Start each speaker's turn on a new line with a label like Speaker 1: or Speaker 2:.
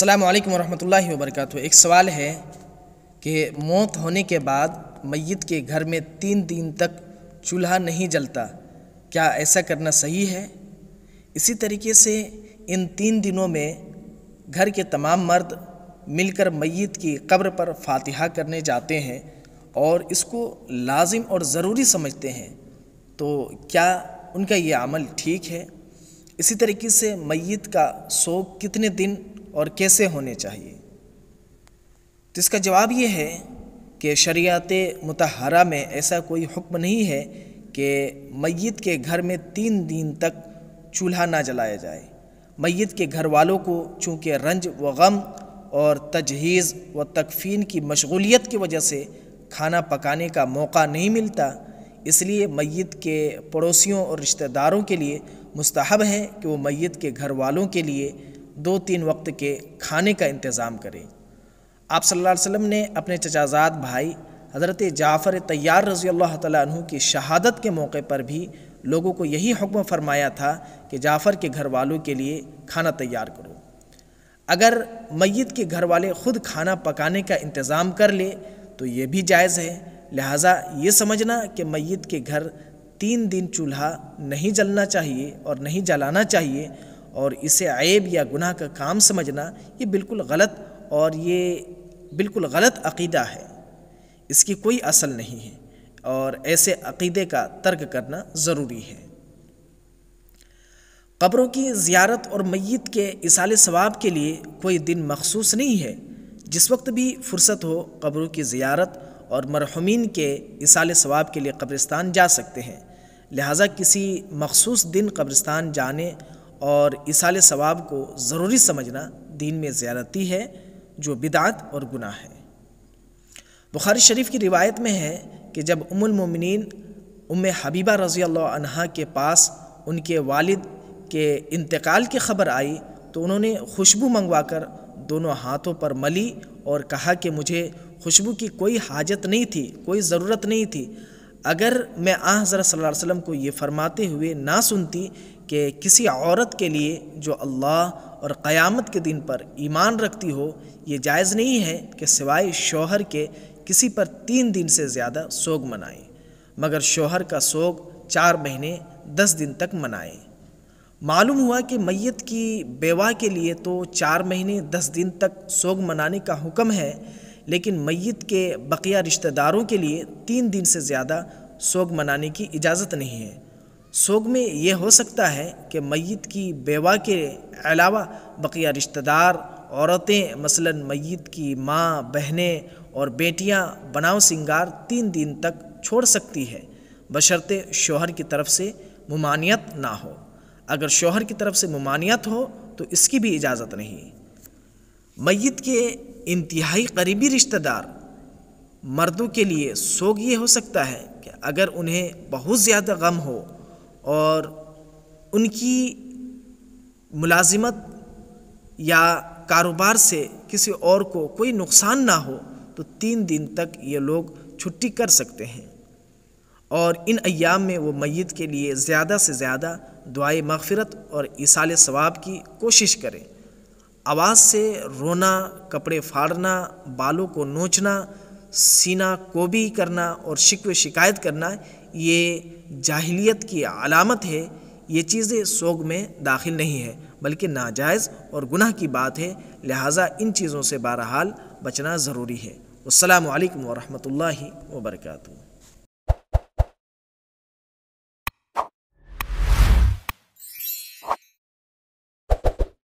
Speaker 1: अल्लाम वरहमल वरक एक सवाल है कि मौत होने के बाद मैत के घर में तीन दिन तक चूल्हा नहीं जलता क्या ऐसा करना सही है इसी तरीके से इन तीन दिनों में घर के तमाम मर्द मिलकर मैत की कब्र पर फातिहा करने जाते हैं और इसको लाजिम और ज़रूरी समझते हैं तो क्या उनका ये अमल ठीक है इसी तरीके से मैत का शोक कितने दिन और कैसे होने चाहिए तो इसका जवाब ये है कि शरियात मतहरा में ऐसा कोई हुक्म नहीं है कि मैत के घर में तीन दिन तक चूल्हा ना जलाया जाए मैत के घर वालों को चूँकि रंज व गम और तजहीज़ व तकफीन की मशगूलियत की वजह से खाना पकाने का मौका नहीं मिलता इसलिए मैत के पड़ोसियों और रिश्तेदारों के लिए मुस्तहब है कि वो मैत के घर वालों के लिए दो तीन वक्त के खाने का इंतज़ाम करें आप सल्लल्लाहु अलैहि वसल्लम ने अपने चचाजाद भाई हज़रत जाफ़र तैयार रज़ी अल्लाह तु की शहादत के मौके पर भी लोगों को यही हुक्म फरमाया था कि जाफ़र के घर वालों के लिए खाना तैयार करो अगर मैत के घर वाले ख़ुद खाना पकाने का इंतज़ाम कर ले तो ये भी जायज़ है लिहाजा ये समझना कि मैत के घर तीन दिन चूल्हा नहीं जलना चाहिए और नहीं जलाना चाहिए और इसे ऐब या गुनाह का काम समझना ये बिल्कुल गलत और ये बिल्कुल गलत अकीदा है इसकी कोई असल नहीं है और ऐसे अकीदे का तर्क करना ज़रूरी है कब्रों की ज़्यारत और मैत के इसाल सवाब के लिए कोई दिन मखसूस नहीं है जिस वक्त भी फुर्सत हो कब्रों की ज़्यारत और मरहमीन के इसाल सवाब के लिए कब्रिस्तान जा सकते हैं लिहाजा किसी मखसूस दिन कब्रिस्तान जाने और इसाल सवाब को ज़रूरी समझना दीन में ज़्यादती है जो बिदात और गुनाह है बुखारी शरीफ की रिवायत में है कि जब उमुलमिन उम हबीबा रज़ी अल्लाह के पास उनके वालिद के इंतकाल की खबर आई तो उन्होंने खुशबू मंगवा कर दोनों हाथों पर मली और कहा कि मुझे खुशबू की कोई हाजत नहीं थी कोई ज़रूरत नहीं थी अगर मैं आ हज़रत सल्लल्लाहु अलैहि वसल्लम को ये फरमाते हुए ना सुनती कि किसी औरत के लिए जो अल्लाह और क़यामत के दिन पर ईमान रखती हो ये जायज़ नहीं है कि सिवाय शोहर के किसी पर तीन दिन से ज़्यादा सोग मनाएं मगर शोहर का सोग चार महीने दस दिन तक मनाएं मालूम हुआ कि मैत की बेवा के लिए तो चार महीने दस दिन तक सोग मनाने का हुक्म है लेकिन मैत के बकिया रिश्तेदारों के लिए तीन दिन से ज़्यादा सोग मनाने की इजाज़त नहीं है सोग में यह हो सकता है कि मैत की बेवा के अलावा बकिया रिश्तेदार औरतें मसलन मैत की माँ बहनें और बेटियाँ बनाव सिंगार तीन दिन तक छोड़ सकती है बशर्ते शोहर की तरफ से ममानियत ना हो अगर शोहर की तरफ से ममानियत हो तो इसकी भी इजाज़त नहीं मैत के इंतहाई करीबी रिश्तेदार मर्दों के लिए सोग ये हो सकता है कि अगर उन्हें बहुत ज़्यादा गम हो और उनकी मुलाजिमत या कारोबार से किसी और को कोई नुकसान ना हो तो तीन दिन तक ये लोग छुट्टी कर सकते हैं और इन अयाम में वो मैत के लिए ज़्यादा से ज़्यादा दुआ मगफ़रत और इसाल सवाब की कोशिश करें आवाज़ से रोना कपड़े फाड़ना बालों को नोचना सीना कोबी करना और शिकव शिकायत करना ये जाहिलियत की अलामत है ये चीज़ें सोग में दाखिल नहीं है बल्कि नाजायज़ और गुनाह की बात है लिहाजा इन चीज़ों से बहरहाल बचना ज़रूरी है अल्लाम वरहमल वर्का